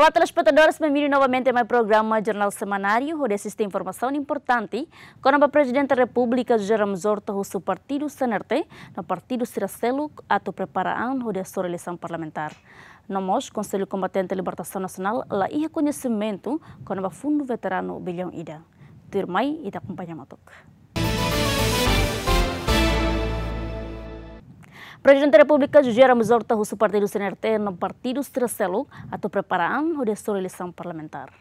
Olá, telespectadores, bem-vindos novamente ao meu programa Jornal Semanário, onde assiste informação importante quando o Presidente da República, Jerome Zorta, o partido Senarte, no partido Ciracelo, ato preparando a é sua eleição parlamentar. o Conselho Combatente da Libertação Nacional, lá em reconhecimento quando o Fundo Veterano Bilhão Ida. Turmai e acompanhamento. Presidente República, Jujera Mizorta Husu Partido CNRT, no Partido tua preparação preparaan a sua eleição parlamentar.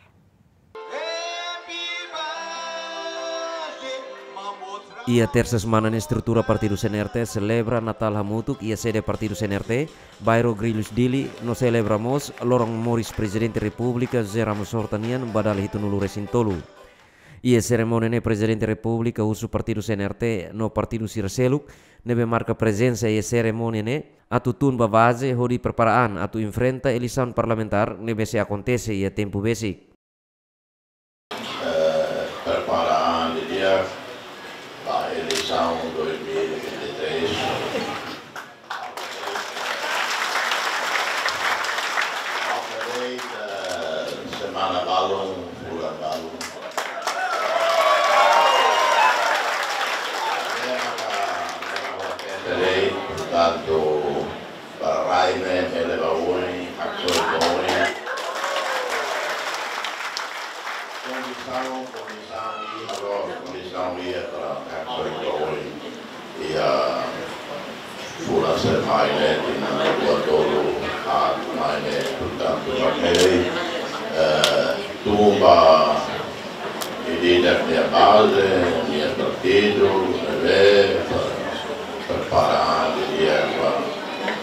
Ia terça semana na estrutura Partido CNRT celebra Natal Hamutuk e a sede Partido CNRT, Bairro Grilhos Dili, no celebramos Lorong Morris Presidente República Zeramos Hortanian Badal Hitunulu E Ia cerimônia ne Presidente República uso Partido CNRT no Partido Sirseluk, nebe marka presensi e seremoni ne, atu tun base hodi preparaan atu infrenta elisan parlamentar nebe se acontece e tempu tempo basic. direi, eh, tomba medita mia base, mio partito, per preparare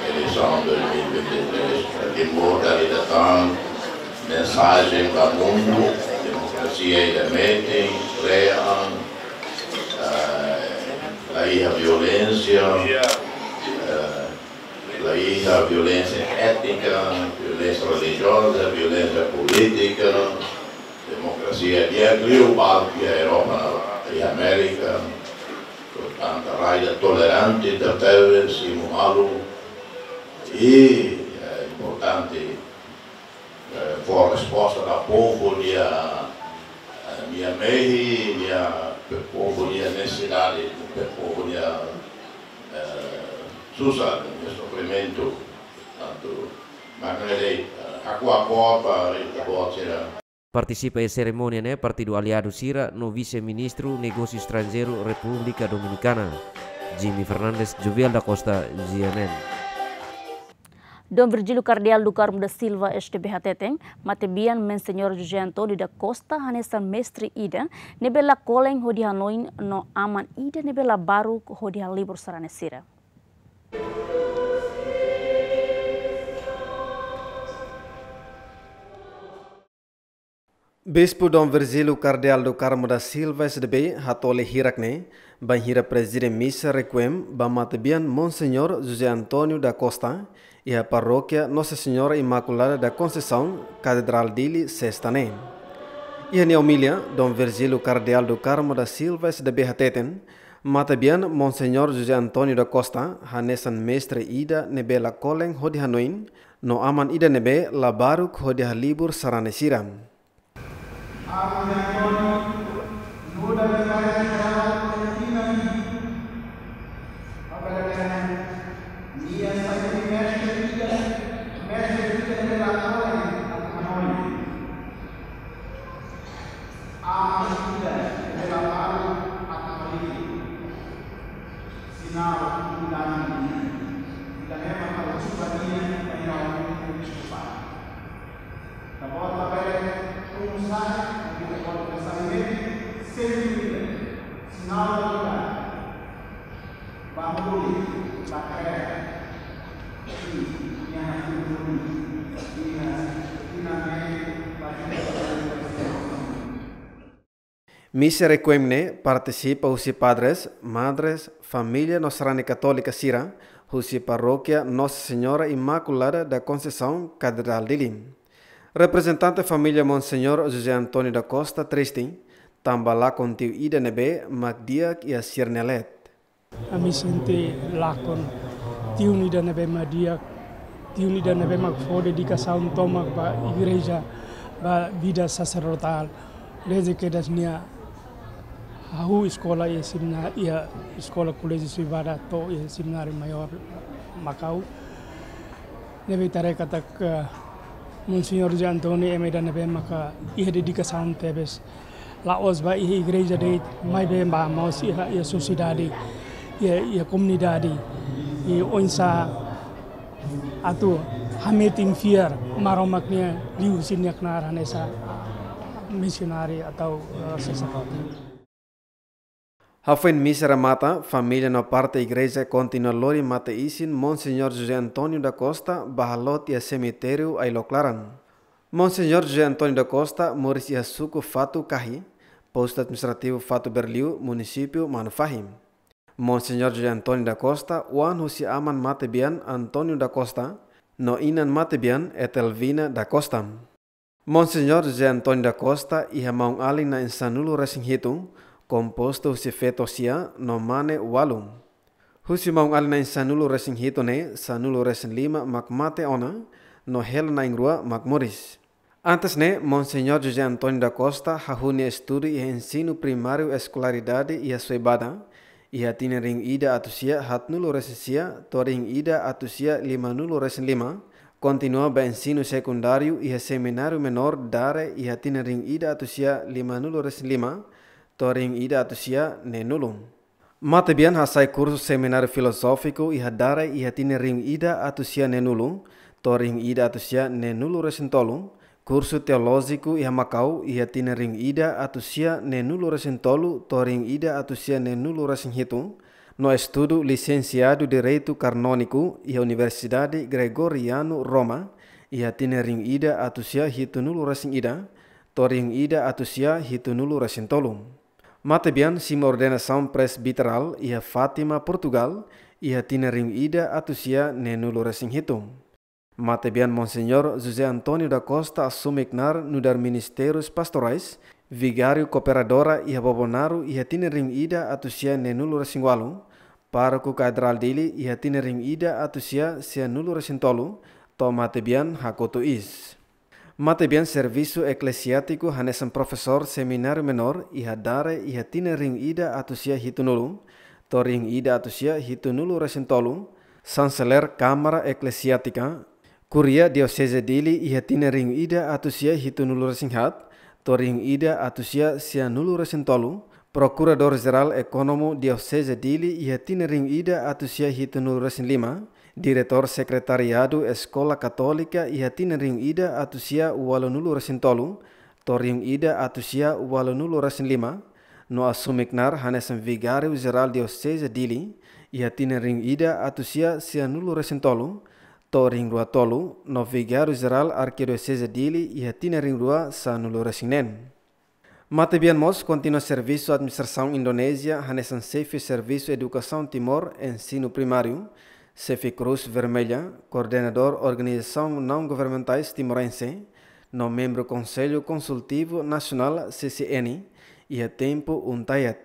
eleição 2023, para que modalização, mensagem para o mundo, democracia e da mente, cream, eh, aí a violência, daí a violência étnica, violência religiosa, violência política, democracia dietro e o paro que a Europa e a América, portanto, a raia tolerante da Tevez e Muhalu, e é importante é, foi a resposta do povo minha, a, a minha mãe, a povo, minha necessidade, do povo, minha é, supplemento, tanto magari a qua popa e bocera. Participa ne Partido Aliado Sira no vice-ministro Negócio Estrangeiro Republika Dominicana, Jimmy Fernandes Jovial da Costa, GMN. Don Virgilio Cardial do Carmo da Silva STBH Teteng, Matebian senhor Jugento di da Costa Hanesa Mestre Ida, nebela koleng hodi Hanoin no aman Ida nebela baru hodi libur sarane sira. Bispo Dom Virgílio Cardeal do Carmo da Silva SDB hatole hirakne banhira presidente missa requiem ban Monsenhor José Antônio da Costa e a paróquia Nossa Senhora Imaculada da Conceição, Catedral Dili, Sextane. E a neomilia Dom Virgílio Cardeal do Carmo da Silva SDB hateten matabian Monsenhor José Antônio da Costa hanesan mestre ida nebela koleng hodi hanoin no aman ida nebe labaruk hodi halibur sarane Amen. Miserequemne participa os padres, madres, família nosrane católica Sira, Rússia Parroquia Nossa Senhora Imaculada da Conceição, Catedral de Lim. Representante família Monsenhor José Antônio da Costa Tristin, com o ida nebe magdiak a sirnelet. Ami sente com o tio nebe magdiak, tiuni da nebe magfo dedicação tomak a igreja a vida sacerdotal, desde que das minha Ahu iskola ia seminar ia escola colégio privada to ia seminário maior Macau nebe tare katak Monsenhor de Antônio e Medan nebe maka ia dedicação tebes Laos ba ia igreja de mai be ba mos ia ia ya ia ia dadi ia onsa atu hameting fear maromaknya liusin yaknar sa misionari atau uh, sesama. Hafuen misera mata, família na parte igreja continua lori mata isin Monsenhor José Antônio da Costa, e a cemitério Ailoclaran. Monsenhor José Antônio da Costa, Moris Yasuko Fato cahi, posto administrativo Fato Berliu, município Manufahim. Monsenhor José Antônio da Costa, Juan José Aman Matebian Antônio da Costa, no Inan Matebian Etelvina Elvina da Costa. Monsenhor José Antônio da Costa, Ihamão Ali na insanulu resinghitung composto-se no mane walum. na alna sanulo resin né, sanulo resin lima macmate ona, no hel na ingrua magmoris. Antes né, Monsenhor José Antônio da Costa, Rahune estudo e ensino primário escolaridade e a suebada, e a tina ring ida atusia hatnulo resencia, toring ida atusia limanulo resin lima, continua ensino secundário e a seminário menor dare e a tina ring ida atusia limanulo resin lima, toring ida atusia nenulung? Mata bian hasai kursus seminar filosofiku iha dare iha tine ring ida atusia nenulung, toring ida atusia nenulu resentolum, kursus teologiku iha makau iha tine ring ida atusia nenulu resentolu, toring ida atusia nenulu no estudo licenciado di Canônico karnoniku a Universidade Gregoriano Roma iha tine ring ida atusia hitunulu rasing ida, toring ida atusia hitunulu Matebian sim ordenação presbiteral ia Fatima Portugal, ia Tinerim ida atusia nenu loresing hitung. Matebian Monsenhor José Antonio da Costa assumignar nudar ministerus pastorais, vigario cooperadora ia bobonaro ia Tinerim ida atusia nenu loresing walung, para ku katedral dili ia Tinerim ida atusia sia nulu tolu, to hakoto is. Mate bien servisu eklesiatiku Hanesen Profesor Seminar menor iha dare iha tine ring ida atusia hitunulu, to ring ida atusia hitunulu resentolu, sanseler Kamera eklesiatika, Kuria Diocese Dili iha tine ring ida atusia hitunulu resinghat, to ring ida atusia sianulu resentolu, prokurador zeral Ekonomo Diocese Dili iha tine ring ida atusia hitunulu resinlima, Diretor Sekretariado Eskola Katolika Ihatin Riung Ida Atusia Walonulu Rasintolum, Toriung Ida Atusia Walonulu Lima, no Sumiknar hanesan Vigari Uzeral Diocese Dili, Ihatin Riung Ida Atusia Resin Rasintolum, Toring Rua Tolu, no Vigário Geral Arquidiocese Dili Ihatin Riung Rua Resin Nen. Matebian Mos continua Servisu Administrasaun Indonesia Hanesan Safe Servisu Educação Timor Ensino primarium. Cefi Cruz Vermelha, coordenador Organização Não Governamentais Timorense, no membro Conselho Consultivo Nacional CCN, e a tempo Untayat.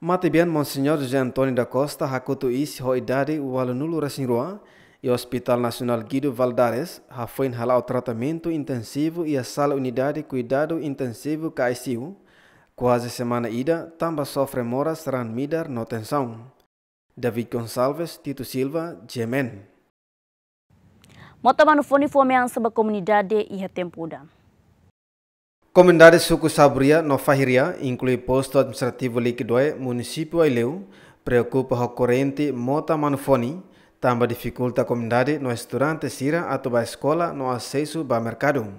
Matibian Monsenhor José Antônio da Costa Hakutu Is Hoidade Walunulo Rasinroa e Hospital Nacional Guido Valdares Hafoin Halal Tratamento Intensivo e a Sala Unidade Cuidado Intensivo KICU. Quase semana ida, tamba sofre moras ranmidar no tensão. David Gonçalves, Tito Silva, Jemen. Motamano uniforme yang seba comunidade e tempuda. Comendade suku Sabria no Fahiria inclui posto administrativo Liquidoe, município Aileu, preocupa o corrente Mota Manufoni, também dificulta a no restaurante Sira atuba escola no acesso ba mercado.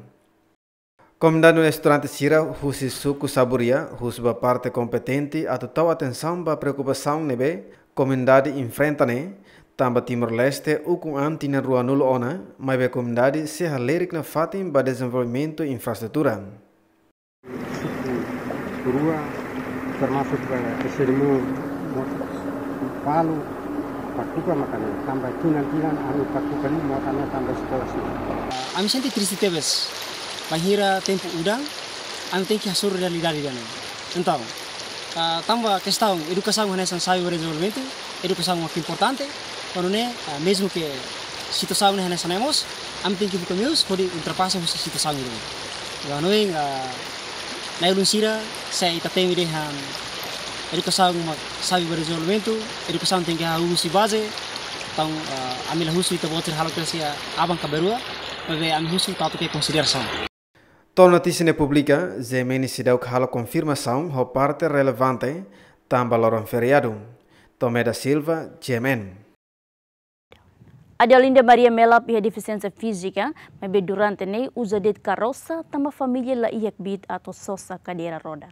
Comandante no restaurante Sira, Husi Suku Saburia, Husba parte competente, atutau atenção ba preocupação nebe, komendadi infrentane tamba Timor-Leste ukum am rua nulu ona mai be komendadi se halerik na fatim ba desenvolvimento infrastruktura rua termasuk eh, esermu palu patuka makanya tamba tinan tinan anu patuka ni makanan tambah sekolah sini eh, Ami anu senti trisitebes, mahira tempo udang, ami anu tenki hasur dari dan entau uh, tamba questão educação é necessário para desenvolvimento educação é importante quando né uh, mesmo que situação é necessária nós am tem que buscar os por ultrapassar essa situação na sira saya ita de han educação uma sabe para desenvolvimento educação tem que ha usi base tang amila husu ita botir sia abang kaberua mabe am husu tatu ke consideração Então, notícia na pública, Zemeni se deu calo confirmação ou parte relevante também loron feriado. Tomé da Silva, Gemen. Adelinda Maria Mela pia deficiência física, mas durante nei usa det carroça também família la iak bit atau sosa cadeira roda.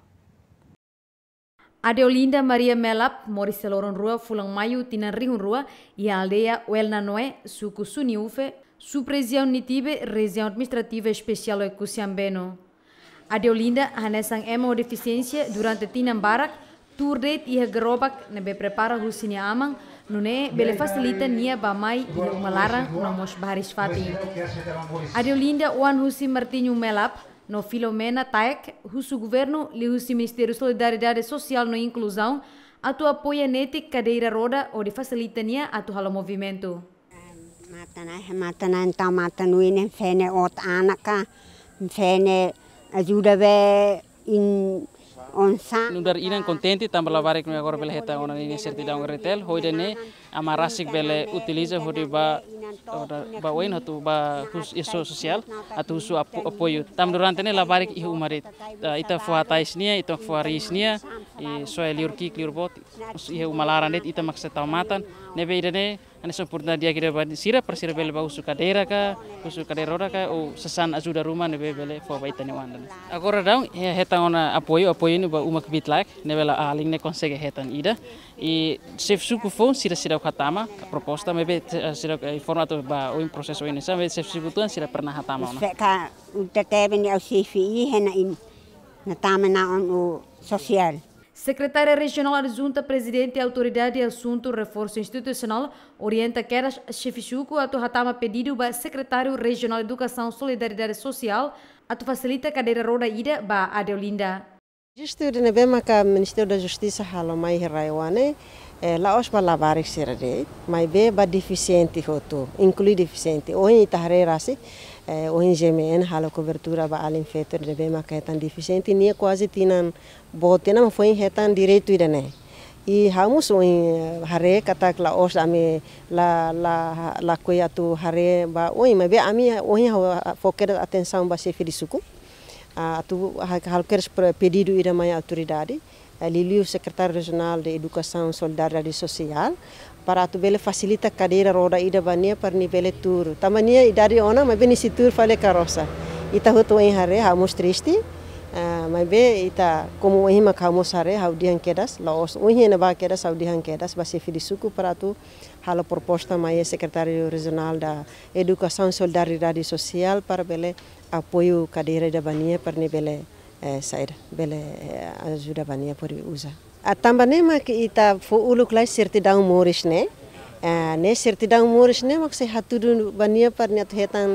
Adelinda Maria Melap, mori seloron rua fulang mayu tinan rihun rua, ia welna Noe, suku Suniufe, subregião Nitibe, região administrativa especial e Cusiambeno. A Deolinda hanesan emo deficiência durante Tinambarak, turret e Hagrobak nebe prepara husini amang, nune bele facilita nia bamai e umalara no baharis fati. A Deolinda oan husi martinho melap, no Filomena Taek, husu governo li husi Ministério Solidariedade Social no Inclusão, atu apoia nete cadeira roda ou de facilitania atu halo movimento. Matan ta matan winen fene ot anaka fene ajudabe in onsa. Nundar inan contenti tambah labarik nu agora belheta onan ini sertidang retail hoidene Amarasik rasik bele utiliza hori ba ba wain hatu ba hus iso sosial atau husu apo apoyo tam durante ne barik ihu umarit ita fuatais nia ita fuaris nia i soe liurki kliurbot ihu malaran det ita maksa tamatan nebe idane ane sempurna dia kira bani sira persira bele ba husu kadera ka husu kadera ora ka o sesan azuda rumah nebe bele fo ba ita ne wandan agora he hetang ona apoyo apoyo ne ba umak bitlak nebe la aling ne konsege hetan ida i sef suku fo sira sira hatama proposta mebe sira informato ba o processo ini sampai se sibutuan sira pernah hatama ona ka utatebe ni au sifi hena in na tama na on o social Secretária Regional Adjunta, Presidente da Autoridade de Assunto Reforço Institucional, orienta que eras chefichuco a hatama pedido ba Secretário Regional Educação Solidariedade Social a tu facilita cadeira roda ida ba Adeolinda. Gestor de Nebema ka é Ministério da Justiça halomai mai eh, lá os palabarik sirade mai be ba deficiente hoto inclui deficiente o in tahrera si eh, o in gemen hala cobertura ba alin fetor de be maketan deficiente ni quase tinan bote na foi hetan direito idane e hamus o in eh, hare katak la os ami la la la koya tu hare ba o in be ami o in foker atenção ba chefe de a tu halkeres pedido ira mai autoridade Eh, l'ILIU, secretário regional de Educação Solidária Social, para tu bele facilita cadeira roda ida bania para ni bele tur. Tamania idari ona ma beni situr fale karosa. Ita hutu en hare hamos tristi. Eh, mai be ita komo en ma hamos hare ha udian kedas laos uhi na ba kedas ha udian kedas basi fidi suku para tu halo proposta mai e sekretario regional da Educação Solidariedade Social para bele apoio cadeira da bania para ni bele Eh, saida bele eh, ajuda bania por usa atamba ah, ne mak ita fo uluk lai serti dang moris ne ah, ne serti dang moris ne mak se hatudu bania par ah, ne hetan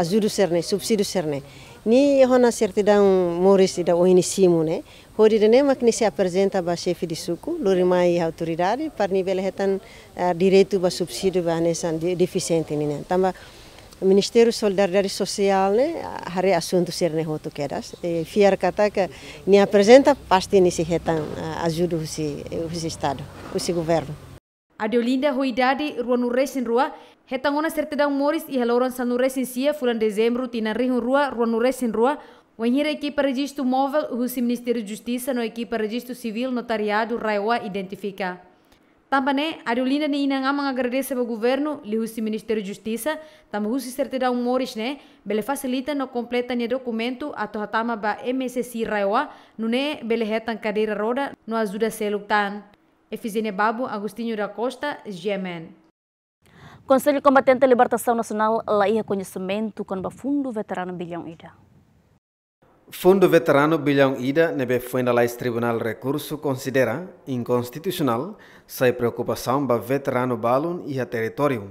ajudu serne subsidu serne ni hona serti dang moris ida oini simu ne hori de ne mak ni se apresenta ba chefe suku lori mai autoridade par ni bele hetan direito ba subsidu ba ne san deficiente ni ne tamba O Ministério da Solidariedade Social, né, eh, hari assunto sirne hotu kedas. E eh, fiar kata que nem apresenta pasti ni se hetan ajuda o si eh, o si estado, o si governo. Adeolinda Ruidade ruanuresin rua hetangona certidão moris e haloran sanuresin sia fulan dezembro tinarrihun rua ruanuresin rua Wanhira equipa registro móvel, o Ministério da Justiça, na equipa registro civil, notariado, Raiwa identifica. Também, a Ariolinda nem não ama agradece ao governo, lhe o Ministério da Justiça, também o certidão mores, né? Bele facilita no completa o documento a tohatama ba MSC Raiwa, no né bele retan cadeira roda, no ajuda selutan. Efizene Babu, Agostinho da Costa, Gemen. Conselho Combatente da Libertação Nacional, lá ia conhecimento com o fundo veterano bilhão ida. Fundo Veterano Bilhão Ida nebe lais Tribunal Recurso considera inconstitucional sai preocupação ba veterano Balun e a território.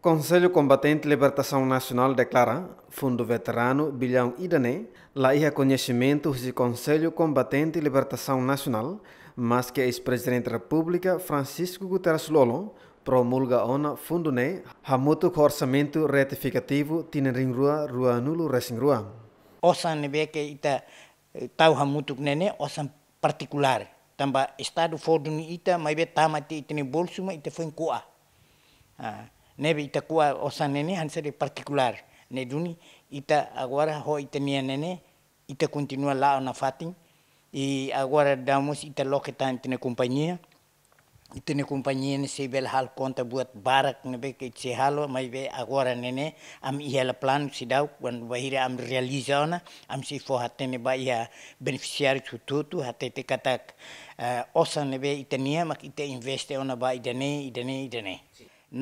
Conselho Combatente Libertação Nacional declara Fundo Veterano Bilhão Idane la ia conhecimento de Conselho Combatente Libertação Nacional, mas que ex-presidente da República Francisco Guterres Lolo promulga ona fundo ne com orçamento retificativo tineringrua ruanulo resingrua. osan nebe ke ita eh, tau hamutuk nene osan partikular tamba estado fordun ni ita maibe tamati ita bolsuma bolsu ma ita foi kua ah nebe ita kua osan nene hansa partikular ne duni ita agora ho ita ni nene ita continua laa na fatin i agora damos ita loketan ita ne itene compagnie ne sebel hal konta buat barak ne be ke se halo mai be agora nene am la plan sidau wan bahira am realizona am si fo hatene ba ia beneficiari tututu hatete katak uh, osa ne be itania mak ite investe ona ba idene idene idene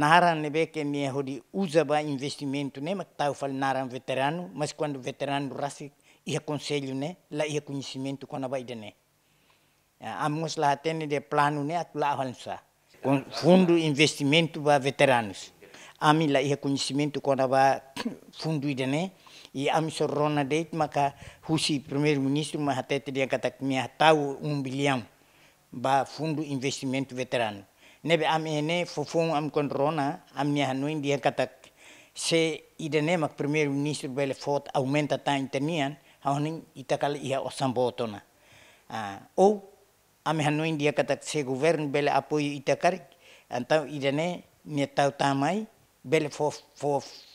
Nara nebe ke me hodi uza ba investimento ne mak tau fal nara veterano mas quando veterano rasi ia conselho ne la ia conhecimento quando ba idene Ya, Amos lá tem de planune at la avançar. Com fundo investimento para veteranos. Ami lá ia conhecimento quando vai fundo ida né. E ami sorrona deit maka husi premier ministro mahatete dia kata minha tau um bilhão ba fundo investimento veteran. Nebe ami ene fofon am controna am minha noin dia kata se ida né mak premier ministro bele fot aumenta tá intenian haunin itakal ia osambotona. Ah, o ami hanu India katak se govern bele apoio itakarik antau idane metau tamai bele fo fo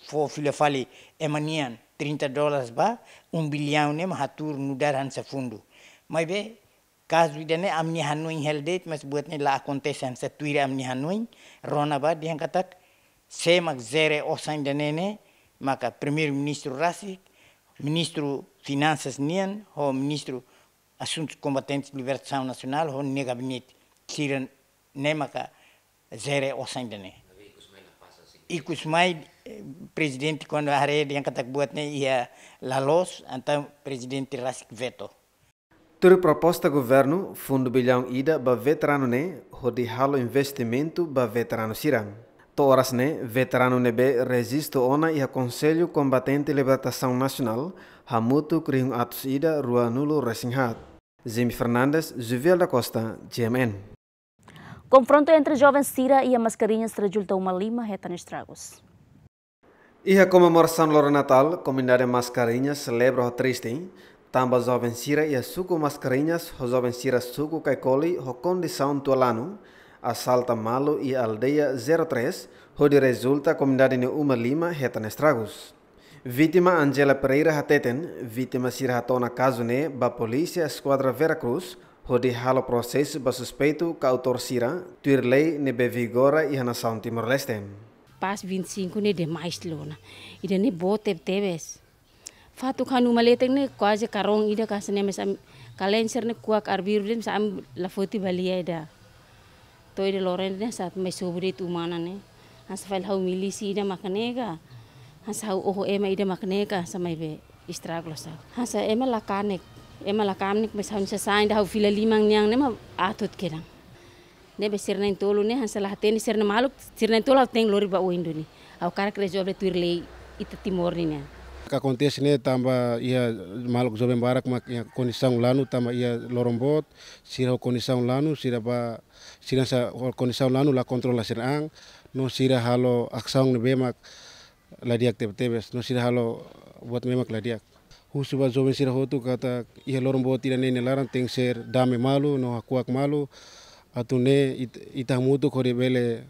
fo file fale emanian 30 dólares ba um bilhão ne mahatur nudaran han se fundo mas be kas idane amni hanu heldet mas buatne la acontece han se tuira amni hanu rona ba dihan katak se mak zere osan ne maka premier ministro Rasik ministro finances nian ho ministro Assuntos Combatentes de Libertação Nacional, onde ne gabinete tiran nemaka zere né. assim. e Ikus mais eh, presidente quando a rede em katak buat ne ia lalos, então presidente rasik veto. Tur proposta governo, fundo bilhão ida ba veterano ne, né, hodi halo investimento ba veterano sirang. Torasne, né? veterano nebe, resisto ona e aconselho combatente libertação nacional, Hamuto Crium Atos Ida, Rua Nulo Resinghat. Zimi Fernandes, Juvial da Costa, GMN. Confronto entre jovens Sira e a Mascarinhas resulta uma lima reta estragos. E a comemoração do Natal, comunidade Mascarinhas celebra o triste, Tamba jovens Sira e a suco Mascarinhas, os jovens Sira suco Caicoli, o condição do Alano, Asalta malo i aldeia 03, hodi resulta a comunidade uma lima heta estragos. Vítima Angela Pereira Hateten, vítima hatona caso ne ba polícia esquadra Veracruz, hodi halo proses ba suspeito ka autor sira, tuir lei ne be vigora hana saun Timor-Leste. Pas 25 e ne de mais lona, ida ne bo teb tebes. Fatu kanu maletek ne quase karong ida kasane mesam kalenser ne kuak arbiru sam lafoti balia ida toy de loren de sat mai sobri tu mana ne has fail hau milisi ida makanega has hau oho ema ida makanega mai be istraglo sa has ema lakanek ema lakamnik mai saun sa de hau fila limang niang ne ma atut kerang ne be sirna tolu ne has la teni sirna maluk sirna tolu teng lori ba uindu ni au karak be tuir lei ita timor ni ne que acontece né tamba ia maluk jovem barak ma ia condição lanu tamba ia lorombot sira condição lanu sira ba sira sa condição lanu la controla ang no sira halo aksang ne la diak tebe tebes no sira halo buat memak husu buat jovem sira hotu kata ia lorombot ira nene larang teng ser dame malu no akuak malu atune it, itamutu kore bele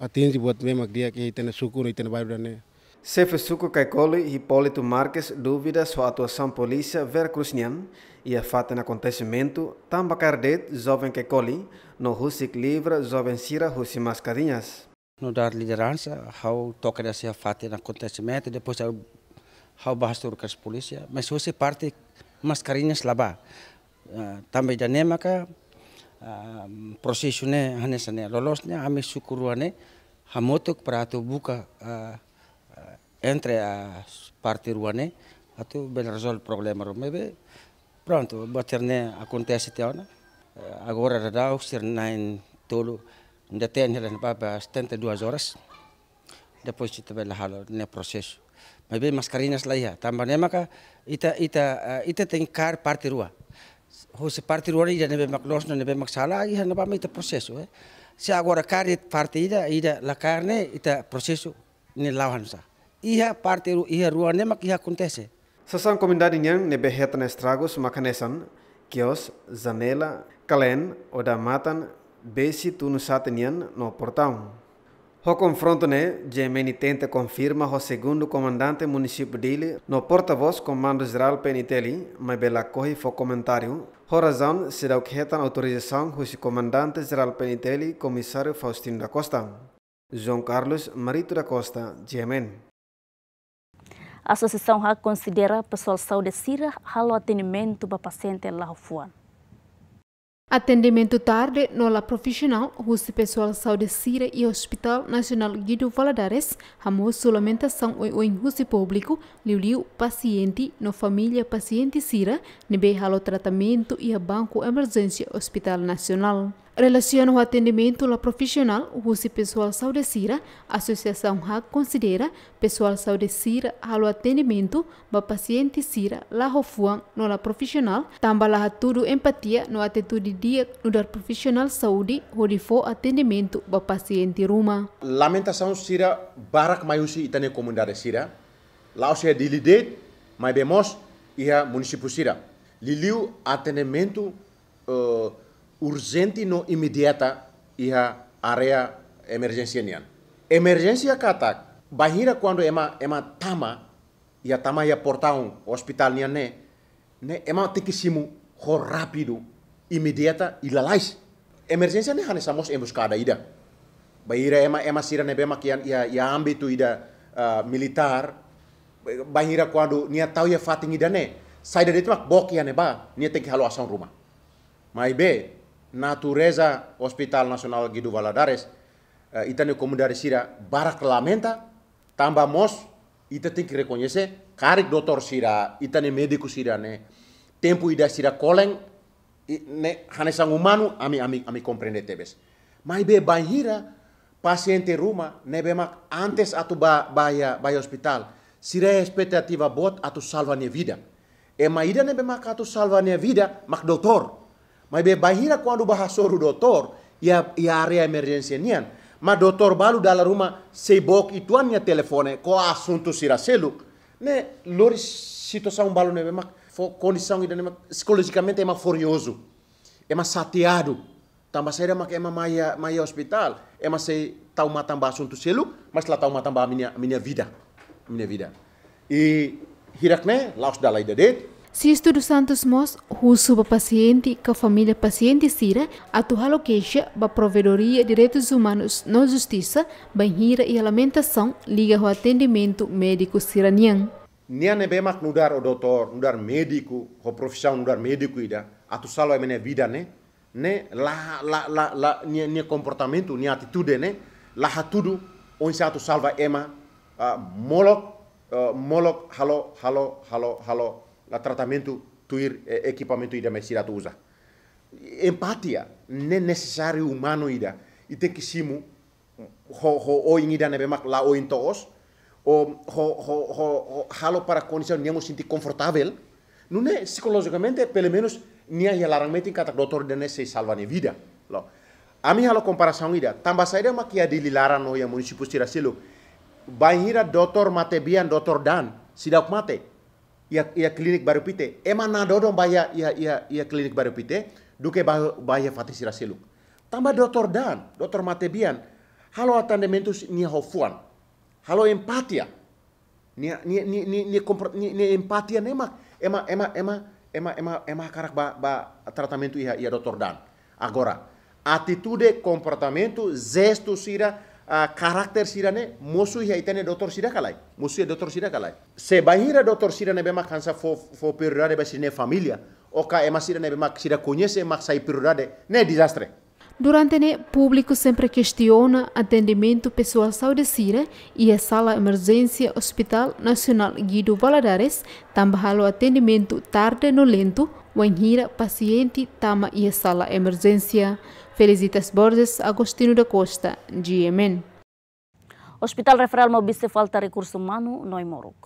atinji buat memak dia ke iya itena syukur itena bayu ne. Cefesuco Caicoli, Hipólito Marques, dúvida sua atuação polícia veracruznian e a fata no acontecimento, Tamba Cardet, jovem Caicoli, no Rusic Livra, jovem Cira, Russi Mascarinhas. No dar liderança, tocar toca essa fata no acontecimento, depois how bastur com a polícia, mas você parte mascarinhas lá, uh, também dinâmica, uh, ah, processo né, nessa né, lolos né, ame sucuruane, hamotok para tu buka uh, ah, entre a partir o ano, até bem resolve o problema. be. pronto, baterne acontece até agora. Eh, agora já ser na em tolo, ainda tem ele para 72 horas. Depois bela lá ne processo. Mas be mascarinas laia, tamba ne maka, ita ita eh, ita tem car parte rua. Jose parte rua ida be maklos ne be maksala ia na ba ita processo, eh. Se agora car parte ida ida la carne ita processo ne lawan sa. iha parte ru iha ruane mak iha acontece. Sasang comunidade yang nebe hetan estragos makanesan, kios, zanela, calen, odamatan, besi tunusatenian no portão. O confronto ne, Gemini tenta confirma o segundo comandante município dele no porta-voz comando geral Penitelli, mas bela corre foi comentário. O razão será o que retan autorização do comandante geral Penitelli, comissário Faustino da Costa. João Carlos Marito da Costa, Gemen. A Associação RAC considera o pessoal de saúde sira halo atendimento para paciente lá fora. Atendimento tarde no la profissional, o pessoal saúde Sira e Hospital Nacional Guido Valadares, a solamentação o em russo público, liu paciente no família paciente Sira, nebe halo tratamento e a banco emergência Hospital Nacional. Relacionado ao atendimento lá profissional, o pessoal saúde Cira, a associação RAC considera pessoal saúde Cira ao atendimento para paciente Cira lá fuan no lá profissional, também lá tudo empatia no atitude dia no dar profissional saúde onde for atendimento para paciente Roma. Lamentação Cira barak maiusi itane comunidade Cira, lá o se dilide, mas bemos ia município Cira. Liliu atendimento uh, urgente no imediata iha area emergensia nian. Emergensia kata, bahira quando ema ema tama ia tama ia portaun hospital nian ne ne ema tikisimu ho rapidu, imediata ilalais. Emergensia ne hanesa mos embuskada ida. Bahira ema ema sira ne bema kian ia ia ambi tu ida uh, militar bahira quando nia tau ia fatingi dane. dari itu mak bok ya ne ba nia halu haluasan rumah. Mai be natureza Hospital Nasional Guido Valadares uh, eh, ita ne sira barak lamenta tamba mos ita tem que reconhecer karik doutor sira ita ne médico sira ne tempo ida sira koleng ne hanesang humano ami ami ami compreende tebes mai be bahira paciente ruma ne be mak antes atu ba baya baya hospital sira e expectativa bot atu salva ne vida e maida ne be mak atu salva ne vida mak doutor mai be bahira ko andu bahasoru dotor ya ya area emergency ma nian. ma dotor balu dala ruma seibok e tuan nia telefone ko sira siraselu. Ne lori un balu nebe mak condição ida nebe psicologicamente psikologikamente mais furioso. É mais sateado. Tambah saya mak ema maya maya hospital. Ema se sei tau matamba asunto selu, mas la tau matamba minia minia vida. minia vida. E hirakne laos dala ida date. Sisto dos Santos Mos, o Paciente, que a família paciente Sira, halo queixa a Provedoria Direitos Humanos na Justiça, Banhira e Alimentação, liga ao atendimento médico siranian. Nia nebe mak nudar o doutor, nudar médico, o profissão nudar médico ida, atu salo emene vida né, né, lá, lá, lá, lá, nia, nia comportamento, nia atitude né, lá tudo, onde atu salva ema, uh, molok, uh, molok, halo, halo, halo, halo, la tratamiento tuir eh, equipamento ida mesira tuza empatia es necessário humano ira e te que simu ho ho o ira nebe mak la o todos o ho ho ho, ho halo para condição nemo sentir confortável não é psicologicamente pelo menos nia ya larangmeti kata doutor dene se salva ne vida lo ami halo comparação ida tamba saida que ya dililara no ya municipio tirasilo a doutor mate bian doutor dan sidak mate ya ya klinik baru pite emana dodong dodo baya ya ya klinik baru pite duke baya, baya fati tambah dokter dan dokter matebian halo atendamentus nia hofuan halo empatia nia nia nia nia, nia, kompro, nia, nia empatia nema ema ema ema ema ema ema karak ba ba tratamento ia ia dokter dan agora atitude comportamento zesto sira karakter sirane musuh ya itane dotor sira kalai mosu ya dotor sira kalai se bahira dotor sira ne bemak hansa fo fo pirurade basine familia oka emasira ne bemak sira kunyese mak sai pirurade ne disastre Durante o público sempre questiona atendimento pessoal saudecira e a sala emergência Hospital Nacional Guido Valadares também o atendimento tarde no lento, wanhira paciente tama e a sala emergência. Felicitas Borges, Agostino da Costa, GMN. Hospital Referral Mobiste falta recurso humano, Noimoruk.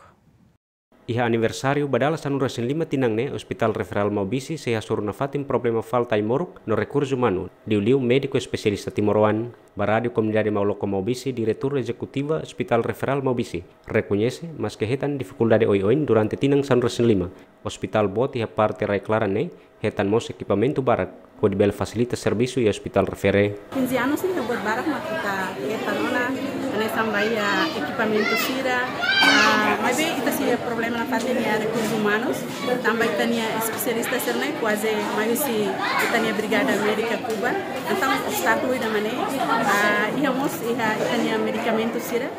iha aniversario badalas anu sin lima tinang ne hospital referral maubisi seha surna fatim problema faltai moruk no recurso humano diuliu mediko Timor timoroan baradio comunidade Mau bisi Direktur executiva hospital referral maubisi rekunyese mas kehetan hetan oi oin durante tinang san sin lima hospital bot iha parte reclara ne hetan mos equipamento barak ko dibel servisu serviço hospital refere 15 anos ni barak makita hetan ona samba ya equipamento sira uh, ah, mas bem ita se problema na parte de recursos humanos também tania especialista ser né quase mas se tania brigada Amerika Cuba entah obstáculo ida mané uh, ah, ia mos ia tania medicamento sira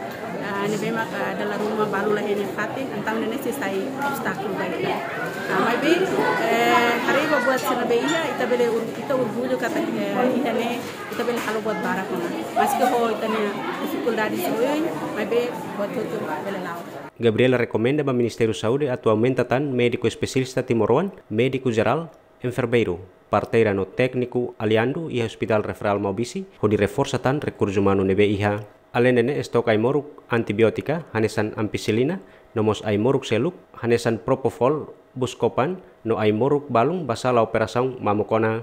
nebe mak ada ruma balu lah ini fati antang sih saya sai obstacle baik ya mai be hari buat sena be iya ita bele ur ita urbuju kata iya ne تبين حلوبات بعرفنا ماسك هو تاني كل داري سوين buat eh. Gabriela recomenda ao Ministério da Saúde atualmente tan médico especialista timoruan, médico geral, enfermeiro, parteira no técnico aliando e hospital referral maubisi, onde reforça tan recurso humano nebe iha. Além de estoca imoruk antibiotika, hanesan ampicilina, nomos moruk seluk, hanesan propofol, buscopan, no moruk balung basala operasaun mamukona.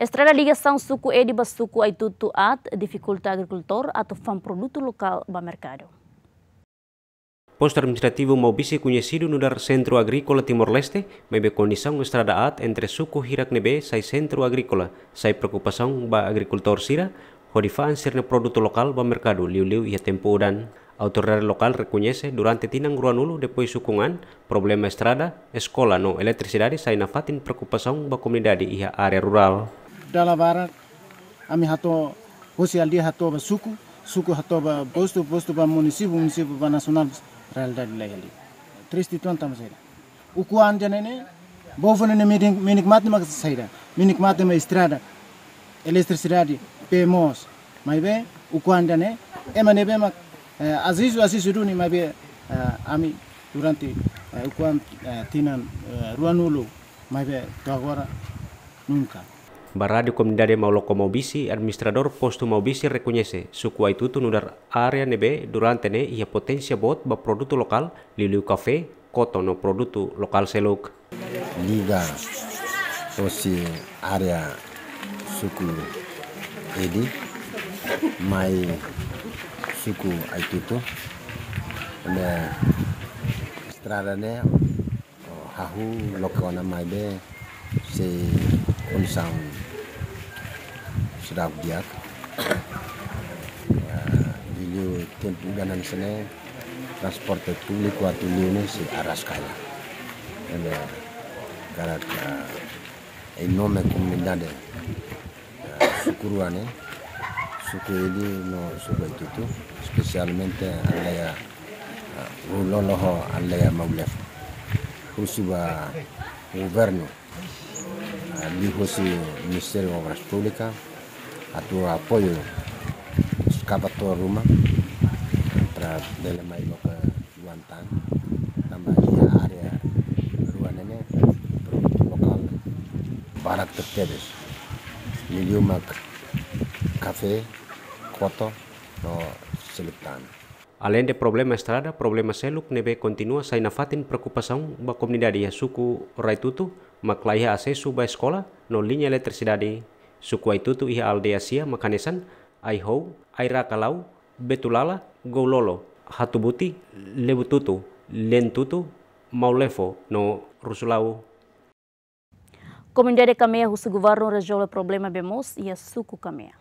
Estrela ligação Suku e di Basuku ai tutu at dificulta agricultor atau fam produto lokal ba mercado. Posto administrativo mau bisi kunyesidu nudar Centro Agrícola Timor-Leste, mebe condição estrada at entre hirakne nebe sai Centro Agrícola, sai preocupação ba agricultor sira, Horifan sirne produto tu ba mercado liu-liu ia tempo dan autoridade local reconhece durante tinang ruanulo depois sukungan problema estrada, escola no eletricidade sai nafatin fatin preocupação ba comunidade e área rural dala barat ami hato hosial dia hato ba suku suku hato ba bostu bostu ba munisipu munisipu ba nasional ral dali laheli tristi tuan tam saira uku janene bofone ne minik matne mak saira minik matne ma estrada elestricidade pemos maibe ukuan jane emane be mak e, azizu azizu duni maibe e, ami durante an e, tinan ruanulu maibe kagora nungka. nunca Barradio mau Maulo administrator administrador mau bisi reconhece suku itu tuh nudar area nebe durante ne ia potensi bot ba produto lokal liliu kafe, koto no produto lokal seluk. Liga osi area suku edi mai suku aitutu ne strada ne hahu lokona mai be si unsang sudah dia video ya, tentu ganan sana transport itu waktu ini si aras kala ene eh, karat e eh, nome comandante ya, sukuruane suku ini no suku itu tuh spesialmente alaya eh, ruloloho alaya maulef bah governo λίγο του Μυστέριου Βρασπούλικα από το απόλυο στο το Ρούμα πρα δέλεμα η Λόκα Γουαντάν τα μαζιά άρια Ρούαν το λοκάλ Βάρακ Τεπτέδες Λιλιούμακ Καφέ Κότο το Σελεπτάνο Além de problema estrada, problema seluk nebe continua sa inafatin preocupação ba comunidade ya suku Raitutu, maklaiha asesu ba escola no linha eletricidade. Suku Aitutu iha aldeia sia makanesan, Aihou, Kalau, Betulala, Goulolo, Hatubuti, Lebututu, Lentutu, Maulefo no Rusulau. Comunidade Kamea, o governo resolve o problema bemos e suku Kamea.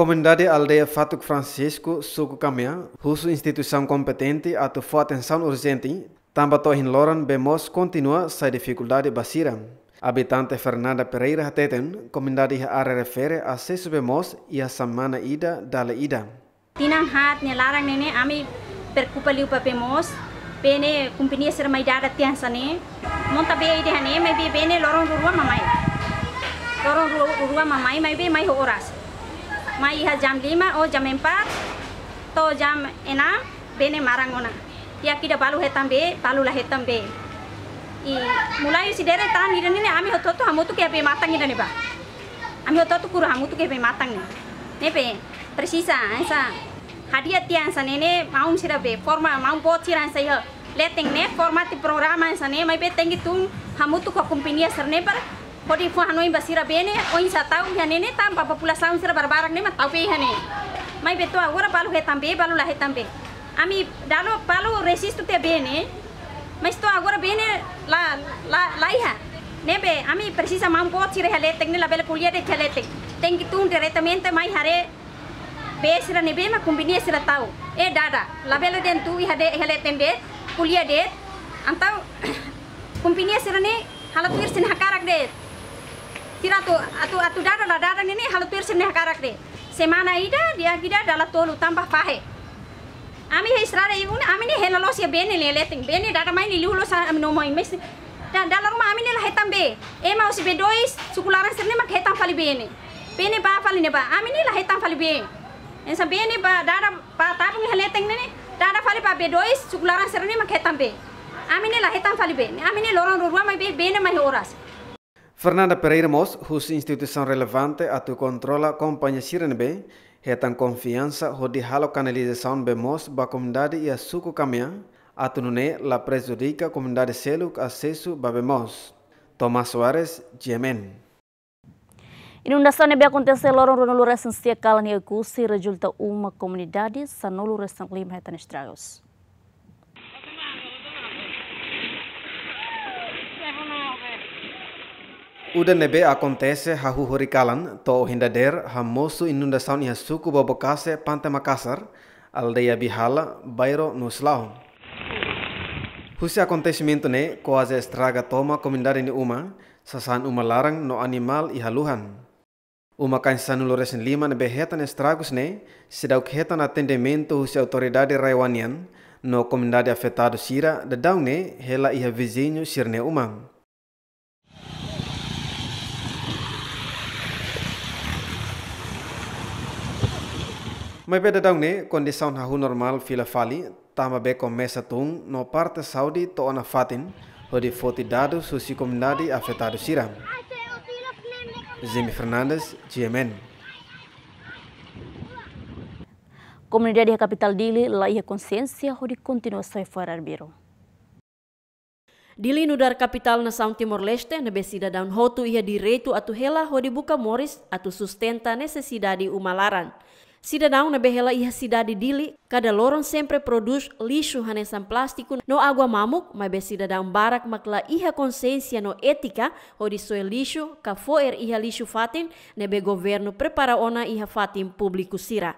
Recomandade a aldeia Fato Francisco, Suco Caminha, russo instituição competente ato for atenção urgente, tamba tohin loran bemos continua sa dificuldade basira. Habitante Fernanda Pereira Teten, comendade a área refere a sesu bemos e a samana ida dala ida. Tinang hat ne larang nene ami perkupaliu pa bemos, bene companhia ser maidada tian sane, monta be ide hane, me be bene loron rua mamai. Loron rua mamai, me be mai horas. Maiha iya jam 5 oh jam 4 to jam 6 bene marangona ya kida balu hetam be balu lah hetam be i mulai si dere tan irani ne ami hoto to hamu ke be matang irani ba ami hoto to kuru hamu ke be matang ne ne be tersisa, esa hadiah tiang, sa nene maum sira be forma maum bot sira ansa yo iya. leteng ne forma ti programa sa ne mai be tengi tum hamu tu ko kumpinia serne par Kodi fu hanoi basira bene oi sa tau mi hanene tam papa pula saun sira barbarak ne ma tau pei hanene. Mai beto agora palu he tambe palu la tambe. Ami dalo palu resistu te bene. Mas a agora bene la la laiha. Nebe ami precisa mam pot tsire hele tek ne la bele kulia de chale tek. Tem que tum mai hare besira nebe ma kumbinia e sira tau. E dada la bele den tu hade hele tende kulia de antau kumbinia e sira ne halatir sin hakarak de tu atu atu dada la dada ini halu piercing ne hakarak de semana ida dia gida dala tolu tambah pahe ami hei strada ibu un ami hei helalos ya beni ni leting Beni dada mai ni lulo sa ami nomo mai mes dan dala ruma ami ne la hetam be e ma usi be dois sukularan serne mak hetam fali beni. Beni ba fali ne ba ami ne la hetam fali be en sa bene ba dada pa tatung heleting ne dada fali ba be dois sukularan serne mak hetam be ami ne la hetam fali beni. ami ne lorong ruma mai be bene mai horas Fernanda Pereira Mos, cuja instituição relevante a tu controla companheciram é retan confiança o de halo canalização bem mos ba comunidade e a suco caminhão, a tu nune la presurica comunidade selo acesso ba bemos. Tomás Soares, Yemen. Inundação bem aconteceu logo no lugar sem ser calani e resulta uma comunidade lima restanglima retan estragos. Udanebe akontese hahu hurikalan to hindader inunda inundação iha suku babocase pante makassar aldeia Bihala, bairo Nuslau. Husi acontecimento ne ko aze estraga toma komindari ni uma, sasan uma larang no animal ihaluhan. luhan. Uma cansanu lores lima ne hetan estragus ne, sedau kehetan atendemento husi autoridade rayuanian, no comendade afetado sira, de ne hela iha vizinyu sirne umang. Mai beda daun ne kondisiun hahu normal fila fali tama beko mesa tung no parte Saudi to ona fatin di foti dadu susi comendade afetado siram. Zimi Fernandes, GMN. Comunidade kapital Dili, lá konsensia ho di kontinua soi fora biru. Dili nudar kapital na saun Timor-Leste, na besida daun hotu ia retu atu hela, onde buka moris atu sustenta di umalaran. Cidadão na berrela e a cidade kada cada lorong sempre produz lixo hanesan plástico no água mamuk, mas be cidadão barak makla iha consciência no ética, ori soe lixo, ka foer iha lixo fatin, nebe governo prepara ona iha fatin público sira.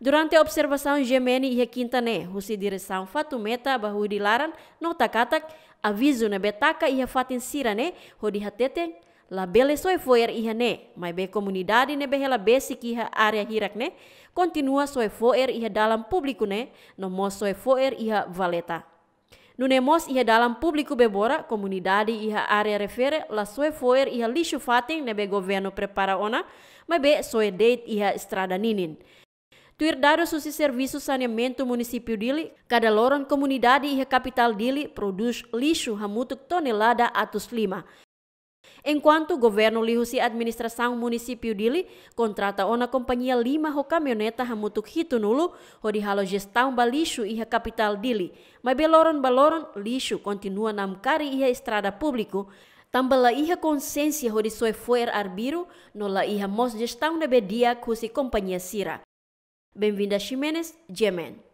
Durante a observação gemene e a quinta né, fatu direção fatumeta laran, no takatak, aviso nebe taka iha fatin sira ho hodi La belle soe foer iha ne, mai be komunidade ne hela basic iha area hirak ne, kontinua soe foer iha dalam publiku ne, no mos soe foer iha valeta. mos iha dalam publiku bebora, komunidade iha area refere la soe foer iha lixu fateng ne be governo prepara ona, mai be soe date iha estrada ninin. Tuir dado susi servisu saneamento munisipiu Dili, kada loron komunidade iha kapital Dili produs lixu hamutuk tonelada atus lima. Enquanto o governo Lihusi Administrasang a administração município dele contrata companhia lima ho caminhoneta hamutuk hitu nulu ho di halo gestão ba lixo iha capital Dili, Mas beloron-baloron lixo continua namkari iha estrada público tambah la iha consciência di soe foer arbiro no la iha mos gestão de bedia kusi companhia sira. Bem-vinda Jemen.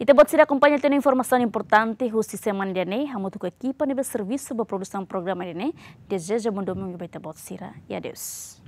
E você acompanha a informação importante, do semana de Anei, a muito com a equipa, nível serviço para produção do programa de Anei. Deseja bom domingo para Itabotsira e adeus.